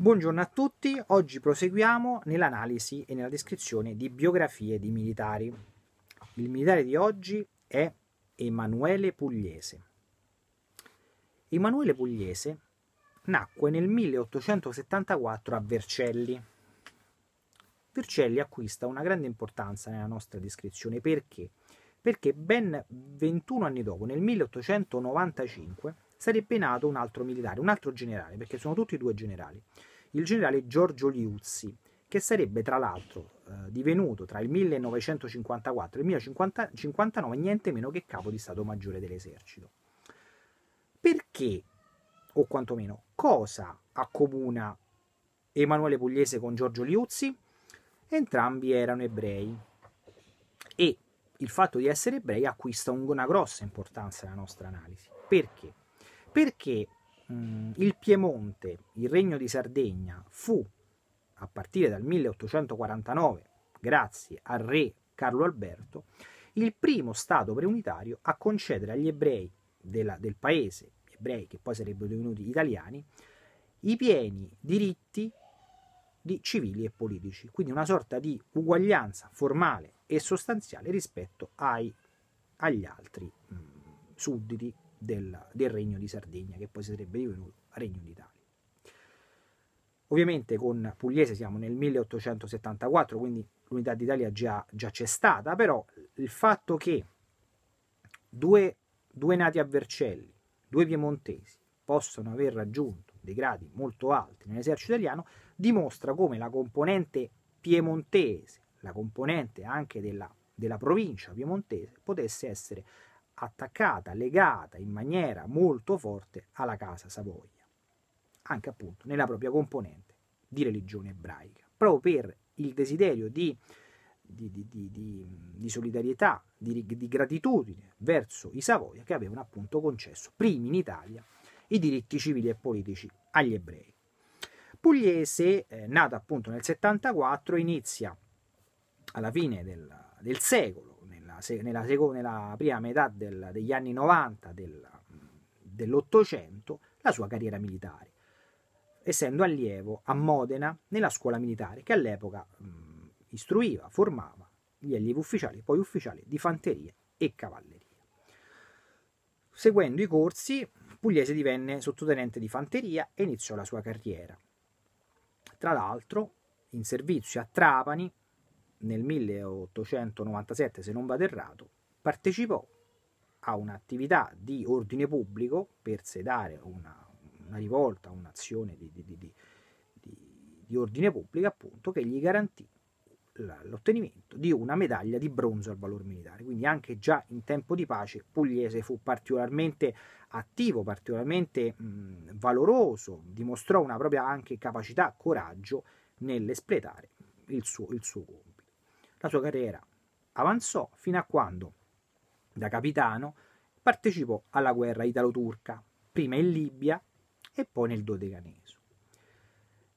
Buongiorno a tutti, oggi proseguiamo nell'analisi e nella descrizione di biografie di militari. Il militare di oggi è Emanuele Pugliese. Emanuele Pugliese nacque nel 1874 a Vercelli. Vercelli acquista una grande importanza nella nostra descrizione perché? Perché ben 21 anni dopo, nel 1895, sarebbe nato un altro militare, un altro generale, perché sono tutti e due generali, il generale Giorgio Liuzzi, che sarebbe tra l'altro eh, divenuto tra il 1954 e il 1959 niente meno che capo di Stato Maggiore dell'Esercito. Perché, o quantomeno cosa, accomuna Emanuele Pugliese con Giorgio Liuzzi? Entrambi erano ebrei e il fatto di essere ebrei acquista una grossa importanza nella nostra analisi. Perché? perché mh, mm, il Piemonte, il Regno di Sardegna, fu, a partire dal 1849, grazie al re Carlo Alberto, il primo Stato preunitario a concedere agli ebrei della, del paese, ebrei che poi sarebbero divenuti italiani, i pieni diritti di civili e politici, quindi una sorta di uguaglianza formale e sostanziale rispetto ai, agli altri mh, mm, sudditi del, del Regno di Sardegna, che poi sarebbe divenuto Regno d'Italia. Ovviamente con Pugliese siamo nel 1874, quindi l'unità d'Italia già, già c'è stata, però il fatto che due, due nati a Vercelli, due piemontesi, possano aver raggiunto dei gradi molto alti nell'esercito italiano, dimostra come la componente piemontese, la componente anche della, della provincia piemontese, potesse essere attaccata, legata in maniera molto forte alla casa Savoia, anche appunto nella propria componente di religione ebraica, proprio per il desiderio di, di, di, di solidarietà, di, gratitudine verso i Savoia che avevano appunto concesso primi in Italia i diritti civili e politici agli ebrei. Pugliese, eh, nata appunto nel 74, inizia alla fine del, del secolo se, nella, nella, prima metà del, degli anni 90 del, dell'Ottocento la sua carriera militare, essendo allievo a Modena nella scuola militare che all'epoca mh, istruiva, formava gli allievi ufficiali, poi ufficiali di fanteria e cavalleria. Seguendo i corsi, Pugliese divenne sottotenente di fanteria e iniziò la sua carriera. Tra l'altro, in servizio a Trapani nel 1897, se non vado errato, partecipò a un'attività di ordine pubblico per sedare una, una rivolta, un'azione di, di, di, di, ordine pubblico, appunto, che gli garantì l'ottenimento di una medaglia di bronzo al valor militare. Quindi anche già in tempo di pace Pugliese fu particolarmente attivo, particolarmente mh, valoroso, dimostrò una propria anche capacità, coraggio nell'espletare il suo, il suo la sua carriera avanzò fino a quando, da capitano, partecipò alla guerra italo-turca, prima in Libia e poi nel Dodecaneso.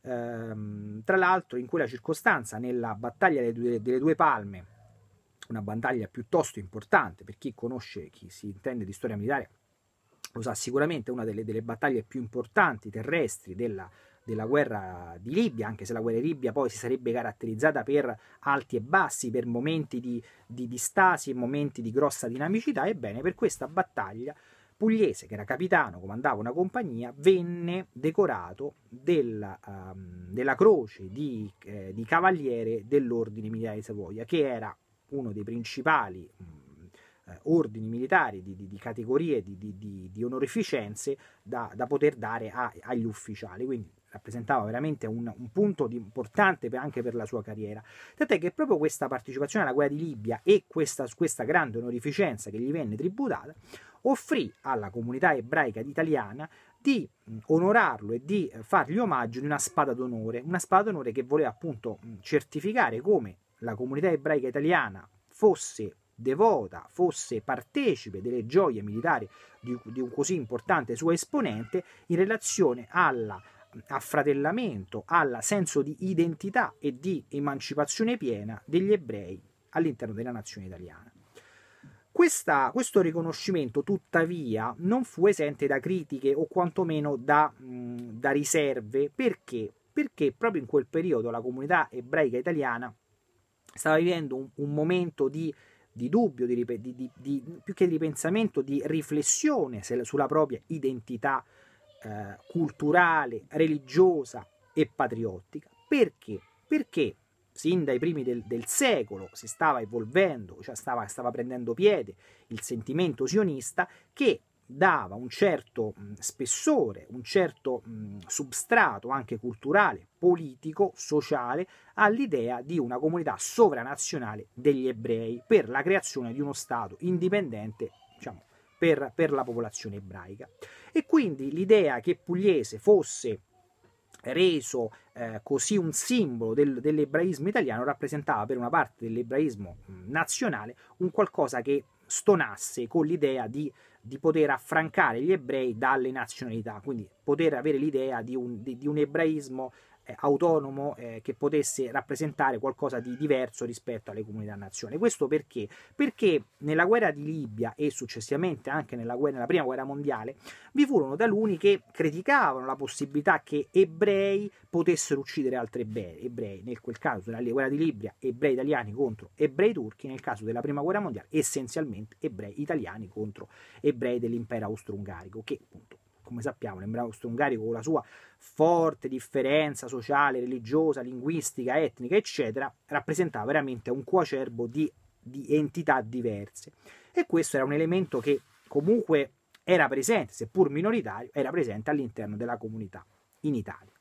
Ehm, tra l'altro, in quella circostanza, nella battaglia delle due, delle due Palme, una battaglia piuttosto importante per chi conosce, chi si intende di storia militare, lo sa sicuramente, una delle, delle battaglie più importanti terrestri della della guerra di Libia, anche se la guerra di Libia poi si sarebbe caratterizzata per alti e bassi, per momenti di, di, di stasi e momenti di grossa dinamicità, ebbene per questa battaglia Pugliese, che era capitano, comandava una compagnia, venne decorato della, um, della croce di, eh, di, cavaliere dell'ordine militare di Savoia, che era uno dei principali um, ordini militari di, di, di categorie di, onorificenze da, da, poter dare a, agli ufficiali. Quindi rappresentava veramente un, un punto importante anche per la sua carriera. Tant'è che proprio questa partecipazione alla guerra di Libia e questa, questa grande onorificenza che gli venne tributata offrì alla comunità ebraica italiana di onorarlo e di eh, fargli omaggio di una spada d'onore, una spada d'onore che voleva appunto certificare come la comunità ebraica italiana fosse devota, fosse partecipe delle gioie militari di, di un così importante suo esponente in relazione alla affratellamento, al senso di identità e di emancipazione piena degli ebrei all'interno della nazione italiana. Questa, questo riconoscimento, tuttavia, non fu esente da critiche o quantomeno da, mh, da riserve perché? perché proprio in quel periodo la comunità ebraica italiana stava vivendo un, un momento di, di dubbio, di, di, più che di ripensamento, di riflessione sulla propria identità eh, culturale, religiosa e patriottica. Perché? Perché sin dai primi del, del secolo si stava evolvendo, cioè stava, stava, prendendo piede il sentimento sionista che dava un certo mm, spessore, un certo mm, substrato anche culturale, politico, sociale all'idea di una comunità sovranazionale degli ebrei per la creazione di uno Stato indipendente, diciamo, per, per la popolazione ebraica. E quindi l'idea che Pugliese fosse reso eh, così un simbolo del, dell'ebraismo italiano rappresentava per una parte dell'ebraismo mm, nazionale un qualcosa che stonasse con l'idea di, di, poter affrancare gli ebrei dalle nazionalità, quindi poter avere l'idea di, di un, ebraismo eh, autonomo eh, che potesse rappresentare qualcosa di diverso rispetto alle comunità nazioni. Questo perché? Perché nella guerra di Libia e successivamente anche nella, guerra, nella prima guerra mondiale vi furono taluni che criticavano la possibilità che ebrei potessero uccidere altri ebrei, nel quel caso della guerra di Libia ebrei italiani contro ebrei turchi, nel caso della prima guerra mondiale essenzialmente ebrei italiani contro ebrei dell'impero austro-ungarico che appunto come sappiamo l'embraco austro-ungarico con la sua forte differenza sociale, religiosa, linguistica, etnica, eccetera, rappresentava veramente un coacerbo di, di entità diverse. E questo era un elemento che comunque era presente, seppur minoritario, era presente all'interno della comunità in Italia.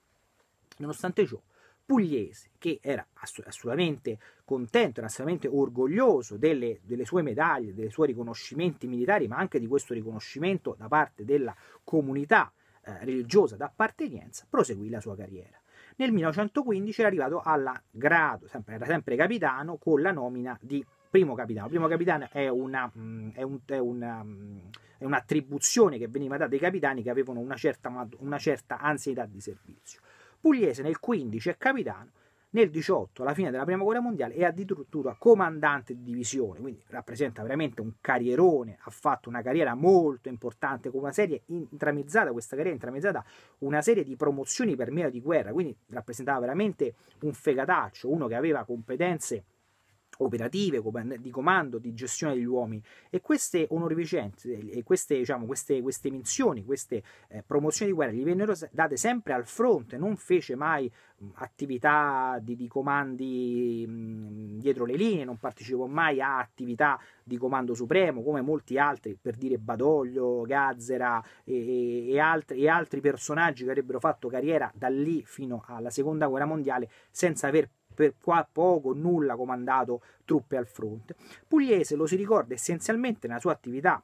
Nonostante ciò, pugliese, che era assolutamente contento, era assolutamente orgoglioso delle, delle, sue medaglie, dei suoi riconoscimenti militari, ma anche di questo riconoscimento da parte della comunità eh, religiosa d'appartenenza, proseguì la sua carriera. Nel 1915 era arrivato alla grado, sempre, era sempre capitano, con la nomina di primo capitano. Primo capitano è, una, mm, è, un, è, una, mm, è un'attribuzione che veniva data ai capitani che avevano una certa, una certa anzianità di servizio. Pugliese nel 15 è capitano, nel 18 alla fine della prima guerra mondiale è addirittura comandante di divisione, quindi rappresenta veramente un carrierone, ha fatto una carriera molto importante con una serie intramizzata, questa carriera intramizzata, una serie di promozioni per meno di guerra, quindi rappresentava veramente un fegataccio, uno che aveva competenze operative, di comando, di gestione degli uomini e queste onorificenze e queste, diciamo, queste, queste minzioni, queste eh, promozioni di guerra gli vennero date sempre al fronte, non fece mai attività di, di comandi mh, dietro le linee, non partecipò mai a attività di comando supremo come molti altri, per dire Badoglio, Gazzera e, e, altri, e altri personaggi che avrebbero fatto carriera da lì fino alla seconda guerra mondiale senza aver per qua poco nulla comandato truppe al fronte. Pugliese lo si ricorda essenzialmente nella sua attività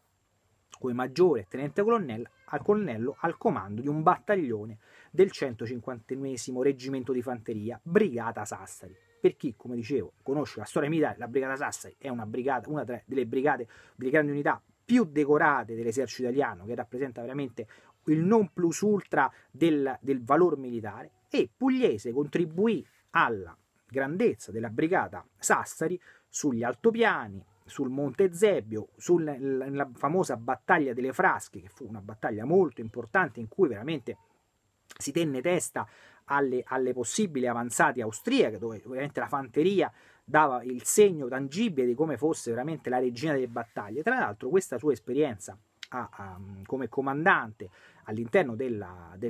come maggiore tenente colonnello al, colonnello al comando di un battaglione del 151 reggimento di fanteria, Brigata Sassari. Per chi, come dicevo, conosce la storia militare, la Brigata Sassari è una, brigata, una delle brigate, delle grandi unità più decorate dell'esercito italiano, che rappresenta veramente il non plus ultra del, del valor militare, e Pugliese contribuì alla grandezza della brigata Sassari sugli altopiani, sul Monte Zebbio, sulla famosa battaglia delle Frasche, che fu una battaglia molto importante in cui veramente si tenne testa alle, alle possibili avanzate austriache, dove ovviamente la fanteria dava il segno tangibile di come fosse veramente la regina delle battaglie. Tra l'altro questa sua esperienza a, a, come comandante all'interno del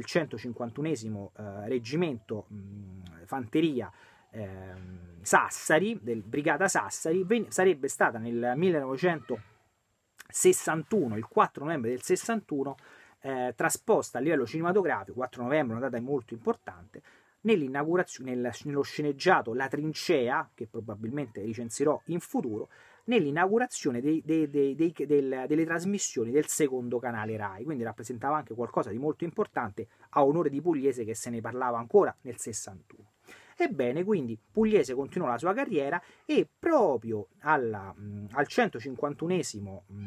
151 eh, reggimento mh, fanteria ehm, Sassari, del Brigata Sassari, ven- sarebbe stata nel 1961, il 4 novembre del 61, eh, trasposta a livello cinematografico, 4 novembre, una data molto importante, nell'inaugurazione, nel, nello sceneggiato La Trincea, che probabilmente licenzierò in futuro, nell'inaugurazione dei, dei, dei, del, delle trasmissioni del secondo canale RAI, quindi rappresentava anche qualcosa di molto importante a onore di Pugliese che se ne parlava ancora nel 61. Ebbene, quindi Pugliese continuò la sua carriera e proprio alla, mm, al 151 mm,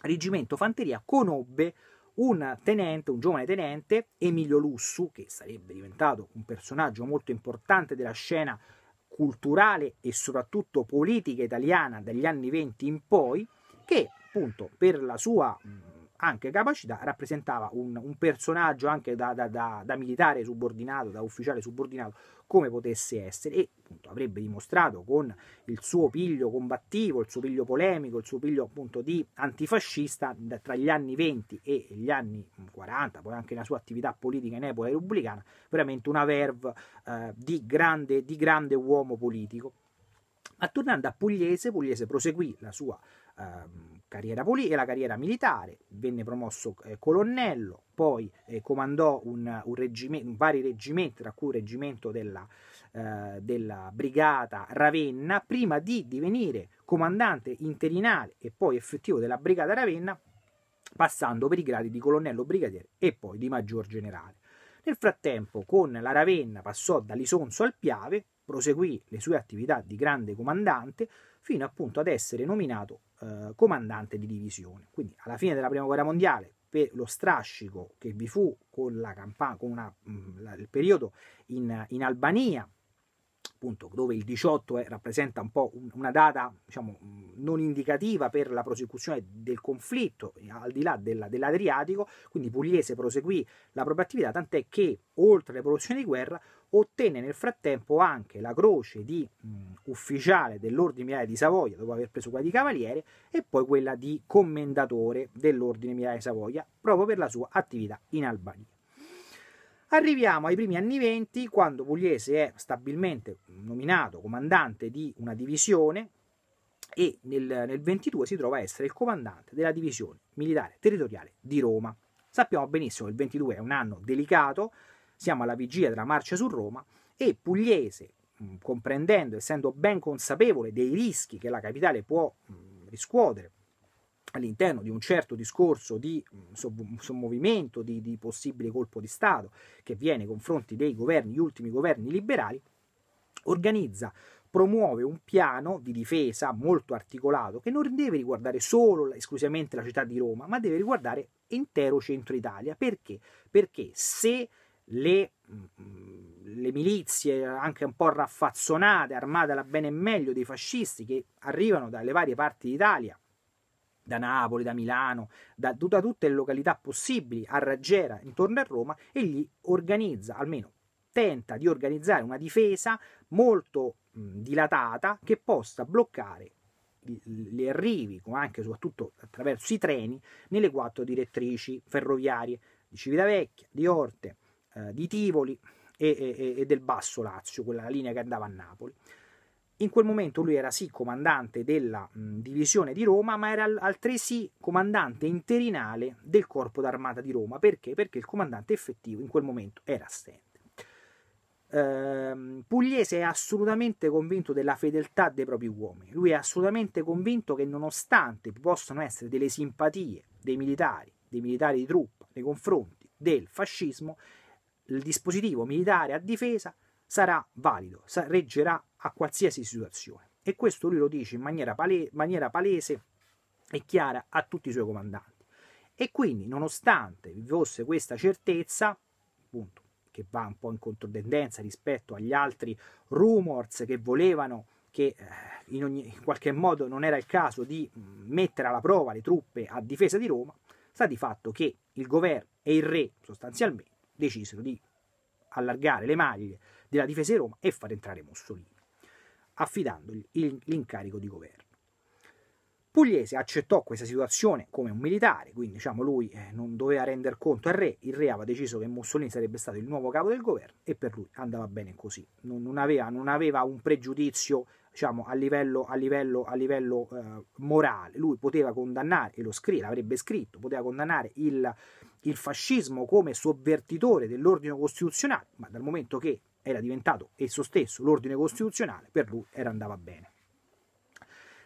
Reggimento Fanteria conobbe un tenente, un giovane tenente, Emilio Lussu, che sarebbe diventato un personaggio molto importante della scena culturale e soprattutto politica italiana dagli anni 20 in poi, che appunto per la sua mm, anche capacità, rappresentava un, un personaggio anche da, da, da, da, militare subordinato, da ufficiale subordinato, come potesse essere e appunto, avrebbe dimostrato con il suo piglio combattivo, il suo piglio polemico, il suo piglio appunto di antifascista tra gli anni 20 e gli anni 40, poi anche la sua attività politica in epoca repubblicana, veramente una verve eh, di, grande, di grande uomo politico. Ma tornando a Pugliese, Pugliese proseguì la sua eh, carriera, politica e la carriera militare, venne promosso eh, colonnello, poi eh, comandò un, un reggimento, vari reggimenti, tra cui il reggimento della, eh, della, brigata Ravenna, prima di divenire comandante interinale e poi effettivo della brigata Ravenna, passando per i gradi di colonnello brigadiere e poi di maggior generale. Nel frattempo, con la Ravenna passò da Lisonzo al Piave, proseguì le sue attività di grande comandante, fino appunto ad essere nominato eh, comandante di divisione. Quindi alla fine della Prima Guerra Mondiale, per lo strascico che vi fu con, la campa- con una, mm, la, il periodo in, in Albania, appunto, dove il 18 è, eh, rappresenta un po' un, una data diciamo, mm, non indicativa per la prosecuzione del conflitto al di là della, dell'Adriatico, quindi Pugliese proseguì la propria attività, tant'è che oltre alle produzioni di guerra ottenne nel frattempo anche la croce di mh, ufficiale dell'Ordine Milare di Savoia, dopo aver preso quella di Cavaliere, e poi quella di commendatore dell'Ordine Milare di Savoia, proprio per la sua attività in Albania. Arriviamo ai primi anni 20, quando Pugliese è stabilmente nominato comandante di una divisione e nel, nel 22 si trova a essere il comandante della divisione militare territoriale di Roma. Sappiamo benissimo che il 22 è un anno delicato, siamo alla vigilia della marcia su Roma e Pugliese, mm, comprendendo, essendo ben consapevole dei rischi che la capitale può mm, riscuotere all'interno di un certo discorso di mm, sommovimento, di, di, possibile colpo di Stato che viene nei confronti dei governi, gli ultimi governi liberali, organizza, promuove un piano di difesa molto articolato che non deve riguardare solo esclusivamente la città di Roma, ma deve riguardare intero centro Italia. Perché? Perché se le, mm, le milizie anche un po' raffazzonate, armate alla bene e meglio dei fascisti che arrivano dalle varie parti d'Italia, da Napoli, da Milano, da, da tutte le località possibili, a Raggera, intorno a Roma, e gli organizza, almeno tenta di organizzare una difesa molto mh, mm, dilatata che possa bloccare gli arrivi, come anche e soprattutto attraverso i treni, nelle quattro direttrici ferroviarie di Civitavecchia, di Orte, eh, di Tivoli e, e, e, del Basso Lazio, quella linea che andava a Napoli. In quel momento lui era sì comandante della mh, divisione di Roma, ma era altresì comandante interinale del corpo d'armata di Roma. Perché? Perché il comandante effettivo in quel momento era assente. Uh, Pugliese è assolutamente convinto della fedeltà dei propri uomini. Lui è assolutamente convinto che nonostante possano essere delle simpatie dei militari, dei militari di truppa nei confronti del fascismo, il dispositivo militare a difesa sarà valido, reggerà a qualsiasi situazione. E questo lui lo dice in maniera, pale- maniera palese e chiara a tutti i suoi comandanti. E quindi, nonostante vi fosse questa certezza, appunto, che va un po' in controtendenza rispetto agli altri rumors che volevano che eh, in, ogni, in, qualche modo non era il caso di mm, mettere alla prova le truppe a difesa di Roma, sta di fatto che il governo e il re sostanzialmente decisero di allargare le maglie della difesa di Roma e far entrare Mussolini, affidandogli l'incarico di governo. Pugliese accettò questa situazione come un militare, quindi diciamo, lui eh, non doveva rendere conto al re, il re aveva deciso che Mussolini sarebbe stato il nuovo capo del governo e per lui andava bene così, non, non, aveva, non aveva, un pregiudizio diciamo, a livello, a livello, a livello eh, morale, lui poteva condannare, e lo scrive, l'avrebbe scritto, poteva condannare il, il fascismo come sovvertitore dell'ordine costituzionale, ma dal momento che era diventato esso stesso l'ordine costituzionale, per lui era andava bene.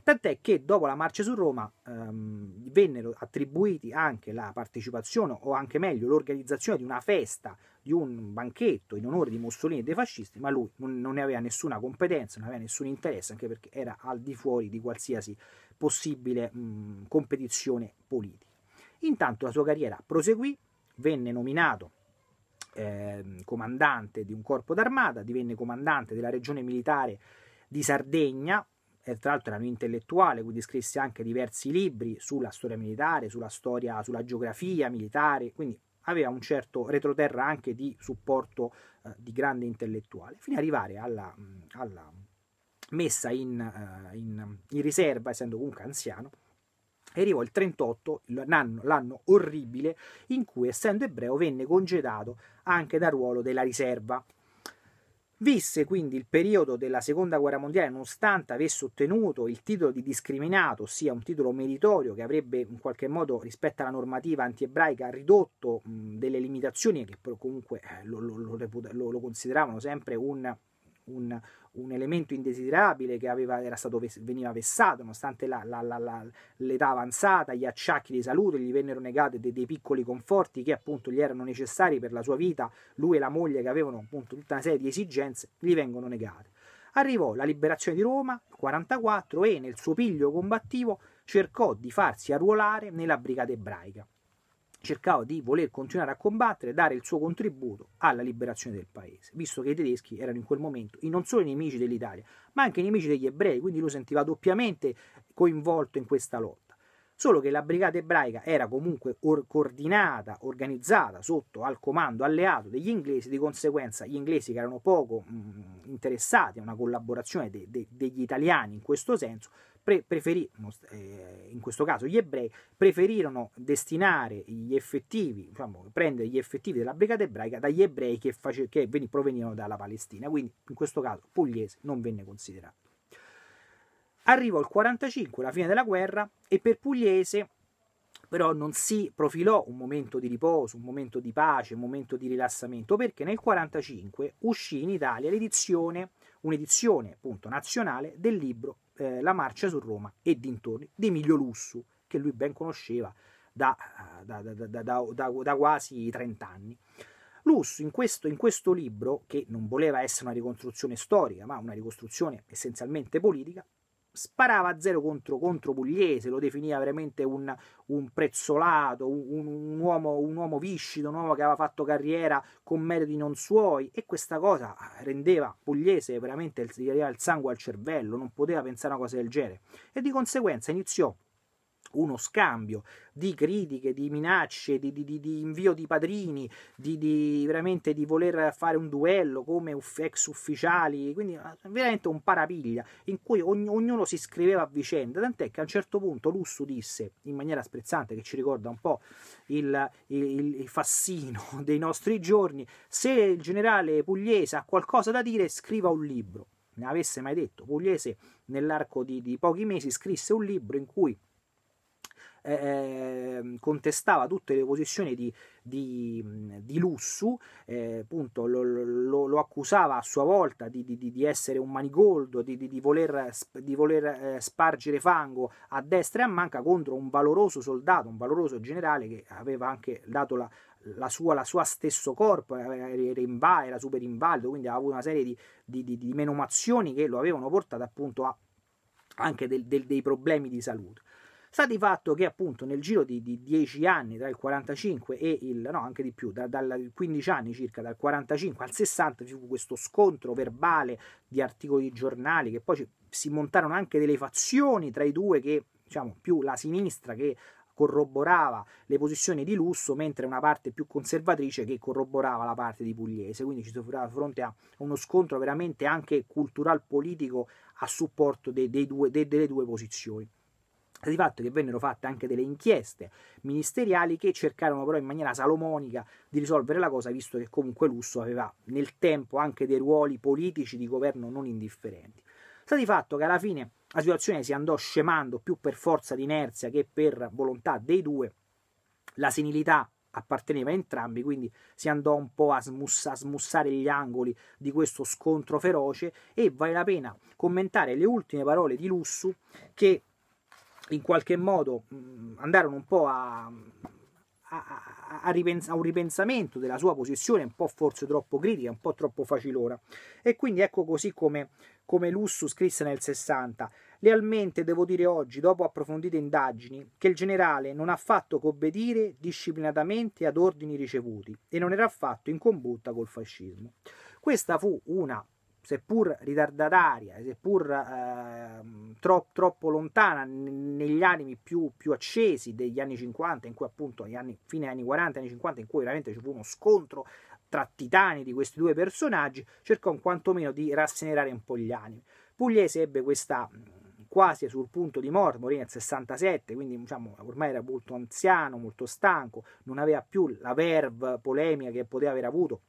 Tant'è che dopo la marcia su Roma ehm, vennero attribuiti anche la partecipazione o anche meglio l'organizzazione di una festa, di un banchetto in onore di Mussolini e dei fascisti, ma lui non, non ne aveva nessuna competenza, non aveva nessun interesse, anche perché era al di fuori di qualsiasi possibile mh, competizione politica. Intanto la sua carriera proseguì, venne nominato eh, comandante di un corpo d'armata, divenne comandante della regione militare di Sardegna, e eh, tra l'altro era un intellettuale, quindi scrisse anche diversi libri sulla storia militare, sulla storia, sulla geografia militare, quindi aveva un certo retroterra anche di supporto eh, di grande intellettuale, fino ad arrivare alla, alla messa in, uh, in, in riserva, essendo comunque anziano, e arrivò il 38, l'anno, l'anno orribile, in cui essendo ebreo venne congedato anche dal ruolo della riserva. Visse quindi il periodo della seconda guerra mondiale nonostante avesse ottenuto il titolo di discriminato, ossia un titolo meritorio che avrebbe in qualche modo rispetto alla normativa anti-ebraica, ridotto mh, delle limitazioni che comunque eh, lo, lo, lo, lo consideravano sempre un un, un elemento indesiderabile che aveva, era stato, veniva vessato, nonostante la, la, la, l'età avanzata, gli acciacchi di salute, gli vennero negati dei, dei, piccoli conforti che appunto gli erano necessari per la sua vita, lui e la moglie che avevano appunto tutta una serie di esigenze, gli vengono negate. Arrivò la liberazione di Roma, il 44, e nel suo piglio combattivo cercò di farsi arruolare nella brigata ebraica cercava di voler continuare a combattere dare il suo contributo alla liberazione del paese, visto che i tedeschi erano in quel momento non solo i nemici dell'Italia, ma anche i nemici degli ebrei, quindi lo sentiva doppiamente coinvolto in questa lotta. Solo che la brigata ebraica era comunque or- coordinata, organizzata sotto al comando alleato degli inglesi, di conseguenza gli inglesi che erano poco mh, mm, interessati a una collaborazione de- de- degli italiani in questo senso, pre- preferì, eh, in questo caso gli ebrei, preferirono destinare gli effettivi, diciamo, prendere gli effettivi della brigata ebraica dagli ebrei che, face- che provenivano dalla Palestina, quindi in questo caso pugliese non venne considerato. Arrivò il 45, la fine della guerra, e per Pugliese però non si profilò un momento di riposo, un momento di pace, un momento di rilassamento, perché nel 1945 uscì in Italia l'edizione, un'edizione appunto nazionale del libro eh, la marcia su Roma e dintorni di Emilio Lussu, che lui ben conosceva da, da, da, da quasi 30 anni. Lussu in questo, in questo libro, che non voleva essere una ricostruzione storica, ma una ricostruzione essenzialmente politica, sparava a zero contro, contro Pugliese, lo definiva veramente un, un prezzolato, un, un, uomo, un, uomo, viscido, un uomo che aveva fatto carriera con meriti non suoi e questa cosa ah, rendeva Pugliese veramente, gli il sangue al cervello, non poteva pensare a una cosa del genere e di conseguenza iniziò uno scambio di critiche, di minacce, di, di, di invio di padrini, di, veramente di voler fare un duello come ex ufficiali, quindi ah, veramente un parapiglia in cui ogn- ognuno si scriveva a vicenda, tant'è che a un certo punto Lusso disse in maniera sprezzante, che ci ricorda un po' il, il, il fassino dei nostri giorni, se il generale Pugliese ha qualcosa da dire scriva un libro, ne avesse mai detto, Pugliese nell'arco di, di pochi mesi scrisse un libro in cui eh, ehm, contestava tutte le posizioni di, di, di Lussu, eh, appunto lo, lo, lo, accusava a sua volta di, di essere un manigoldo, di, voler, eh, voler eh, spargere fango a destra e a manca contro un valoroso soldato, un valoroso generale che aveva anche dato la, la sua, la sua, stesso corpo eh, era, inval- era super invalido, quindi aveva avuto una serie di, di, di, di menomazioni che lo avevano portato appunto a anche del, del, dei problemi di salute sta di fatto che appunto nel giro di, di 10 anni, tra il 45 e il, no anche di più, da, dal 15 anni circa, dal 45 al 60 ci fu questo scontro verbale di articoli di giornali che poi ci, si montarono anche delle fazioni tra i due che, diciamo, più la sinistra che corroborava le posizioni di Lusso, mentre una parte più conservatrice che corroborava la parte di Pugliese. Quindi ci si trovava di fronte a uno scontro veramente anche cultural-politico a supporto dei, dei due, dei, delle due posizioni di fatto che vennero fatte anche delle inchieste ministeriali che cercarono però in maniera salomonica di risolvere la cosa, visto che comunque Lusso aveva nel tempo anche dei ruoli politici di governo non indifferenti. Sta di fatto che alla fine la situazione si andò scemando più per forza di inerzia che per volontà dei due, la senilità apparteneva a entrambi, quindi si andò un po' a, smuss- a, smussare gli angoli di questo scontro feroce e vale la pena commentare le ultime parole di Lussu che in qualche modo mh, mm, andarono un po' a, a, a, ripens- a, un ripensamento della sua posizione, un po' forse troppo critica, un po' troppo facilora. E quindi ecco così come, come Lussu scrisse nel 60. Lealmente devo dire oggi, dopo approfondite indagini, che il generale non ha fatto che obbedire disciplinatamente ad ordini ricevuti e non era affatto in combutta col fascismo. Questa fu una seppur ritardataria, eh, seppur eh, tro- troppo lontana negli animi più, più, accesi degli anni 50, in cui appunto negli anni, fine anni 40, anni 50, in cui veramente ci fu uno scontro tra titani di questi due personaggi, cercò quantomeno di rassenerare un po' gli animi. Pugliese ebbe questa quasi sul punto di morte, morì nel 67, quindi diciamo, ormai era molto anziano, molto stanco, non aveva più la verve polemica che poteva aver avuto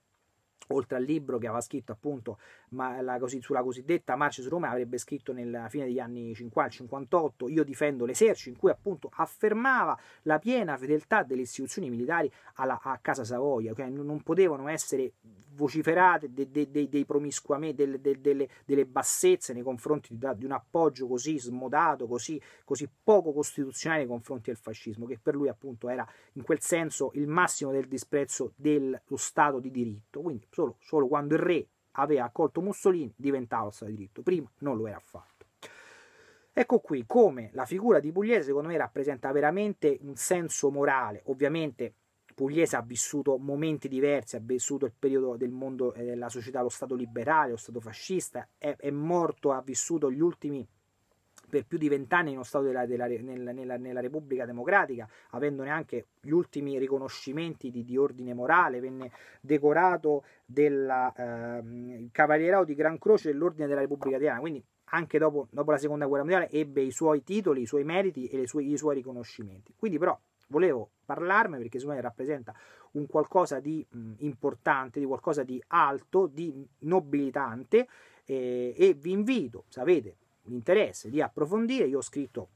oltre al libro che aveva scritto appunto ma, la, sulla cosiddetta marcia su Roma, avrebbe scritto nella fine degli anni 50, 58, Io difendo l'esercito, in cui appunto affermava la piena fedeltà delle istituzioni militari alla, a Casa Savoia, che non potevano essere vociferate, dei, dei, dei promiscuamenti, delle, delle, delle, delle, bassezze nei confronti di, di, un appoggio così smodato, così, così poco costituzionale nei confronti del fascismo, che per lui appunto era in quel senso il massimo del disprezzo dello Stato di diritto. Quindi solo, solo quando il re aveva accolto Mussolini diventava Stato di diritto, prima non lo era affatto. Ecco qui come la figura di Pugliese secondo me rappresenta veramente un senso morale, ovviamente pugliese ha vissuto momenti diversi, ha vissuto il periodo del mondo e della società, lo Stato liberale, lo Stato fascista, è, è morto, ha vissuto gli ultimi per più di vent'anni in uno Stato della, della nella, nella, nella, Repubblica Democratica, avendone anche gli ultimi riconoscimenti di, di ordine morale, venne decorato del eh, Cavalierato di Gran Croce dell'Ordine della Repubblica Italiana, quindi anche dopo, dopo, la Seconda Guerra Mondiale ebbe i suoi titoli, i suoi meriti e sue, i suoi riconoscimenti. Quindi però volevo parlarmi perché secondo me rappresenta un qualcosa di mh, importante, di qualcosa di alto, di nobilitante eh, e vi invito, se avete l'interesse di approfondire, io ho scritto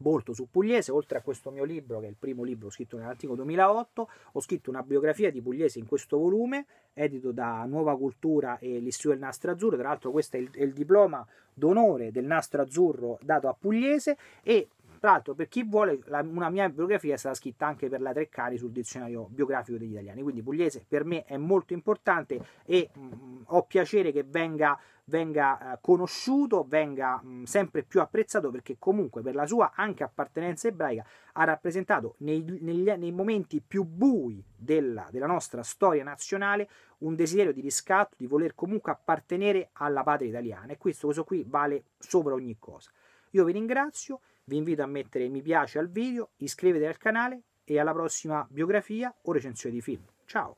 molto su Pugliese, oltre a questo mio libro che è il primo libro scritto nell'antico 2008, ho scritto una biografia di Pugliese in questo volume, edito da Nuova Cultura e l'Istituto del Nastro Azzurro, tra l'altro questo è il, è il diploma d'onore del Nastro Azzurro dato a Pugliese e tra l'altro, per chi vuole, la, una mia biografia è stata scritta anche per la Treccari sul dizionario biografico degli italiani. Quindi pugliese per me è molto importante e mh, mm, ho piacere che venga venga eh, conosciuto, venga mm, sempre più apprezzato perché comunque per la sua anche appartenenza ebraica ha rappresentato nei, negli, nei momenti più bui della, della, nostra storia nazionale un desiderio di riscatto, di voler comunque appartenere alla patria italiana e questo, questo qui vale sopra ogni cosa. Io vi ringrazio vi invito a mettere mi piace al video, iscrivetevi al canale e alla prossima biografia o recensione di film. Ciao!